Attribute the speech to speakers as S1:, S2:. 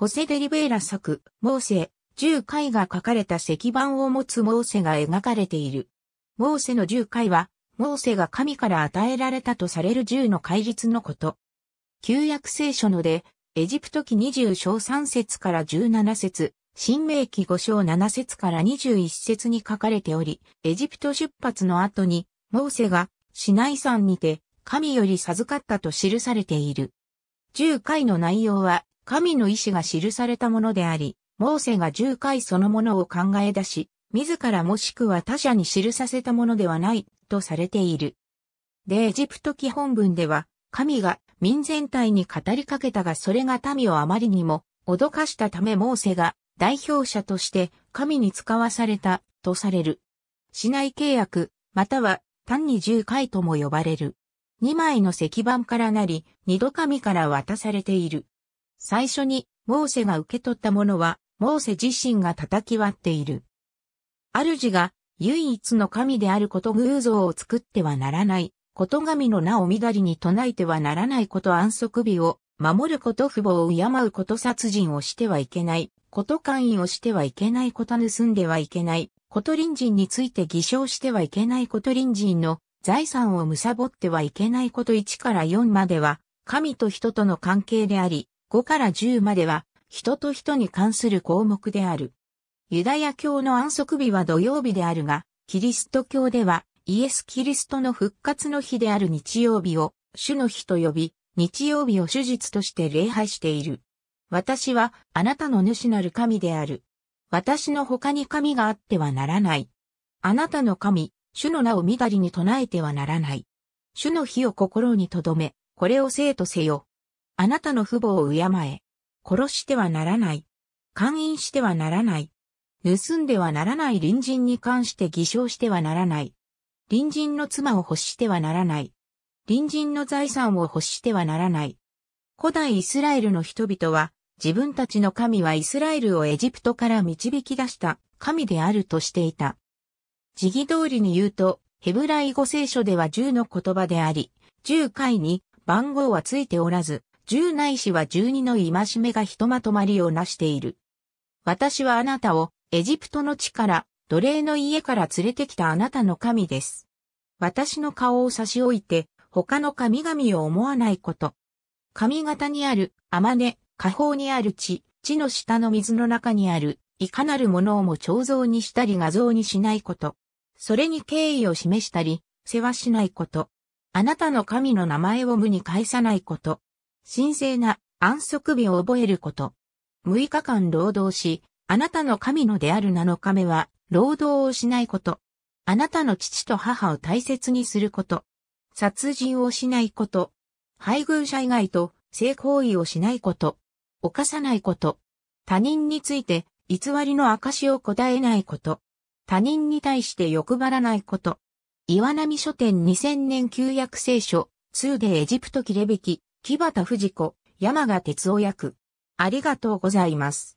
S1: ホセ・デリベーラ作、モーセ、十回が書かれた石板を持つモーセが描かれている。モーセの十回は、モーセが神から与えられたとされる十の戒律のこと。旧約聖書ので、エジプト記二十章三節から十七節、新明記五章七節から二十一節に書かれており、エジプト出発の後に、モーセが、シナイ山にて、神より授かったと記されている。十回の内容は、神の意志が記されたものであり、モーセが十回そのものを考え出し、自らもしくは他者に記させたものではないとされている。で、エジプト基本文では、神が民全体に語りかけたがそれが民をあまりにも脅かしたためモーセが代表者として神に使わされたとされる。市内契約、または単に十回とも呼ばれる。二枚の石板からなり、二度神から渡されている。最初にモーセが受け取ったものは、モーセ自身が叩き割っている。主が唯一の神であること偶像を作ってはならない、こと神の名をみだりに唱えてはならないこと安息日を、守ること父母を敬うこと殺人をしてはいけない、こと勘員をしてはいけないこと盗んではいけない、こと隣人について偽証してはいけないこと隣人の財産を貪ってはいけないこと1から4までは、神と人との関係であり、5から10までは、人と人に関する項目である。ユダヤ教の安息日は土曜日であるが、キリスト教では、イエス・キリストの復活の日である日曜日を、主の日と呼び、日曜日を手術として礼拝している。私は、あなたの主なる神である。私の他に神があってはならない。あなたの神、主の名をみだりに唱えてはならない。主の日を心に留め、これを生とせよ。あなたの父母を敬え。殺してはならない。勘引してはならない。盗んではならない隣人に関して偽証してはならない。隣人の妻を欲してはならない。隣人の財産を欲してはならない。古代イスラエルの人々は、自分たちの神はイスラエルをエジプトから導き出した神であるとしていた。時儀通りに言うと、ヘブライ語聖書では10の言葉であり、10回に番号はついておらず、十内氏は十二の戒めがひとまとまりをなしている。私はあなたをエジプトの地から奴隷の家から連れてきたあなたの神です。私の顔を差し置いて他の神々を思わないこと。神型にある、あまね、下方にある地、地の下の水の中にある、いかなるものをも彫像にしたり画像にしないこと。それに敬意を示したり、世話しないこと。あなたの神の名前を無に返さないこと。神聖な安息日を覚えること。6日間労働し、あなたの神のである7日目は、労働をしないこと。あなたの父と母を大切にすること。殺人をしないこと。配偶者以外と性行為をしないこと。犯さないこと。他人について偽りの証を答えないこと。他人に対して欲張らないこと。岩波書店2000年旧約聖書2でエジプト切れ引き木端藤子、山賀哲夫役。ありがとうございます。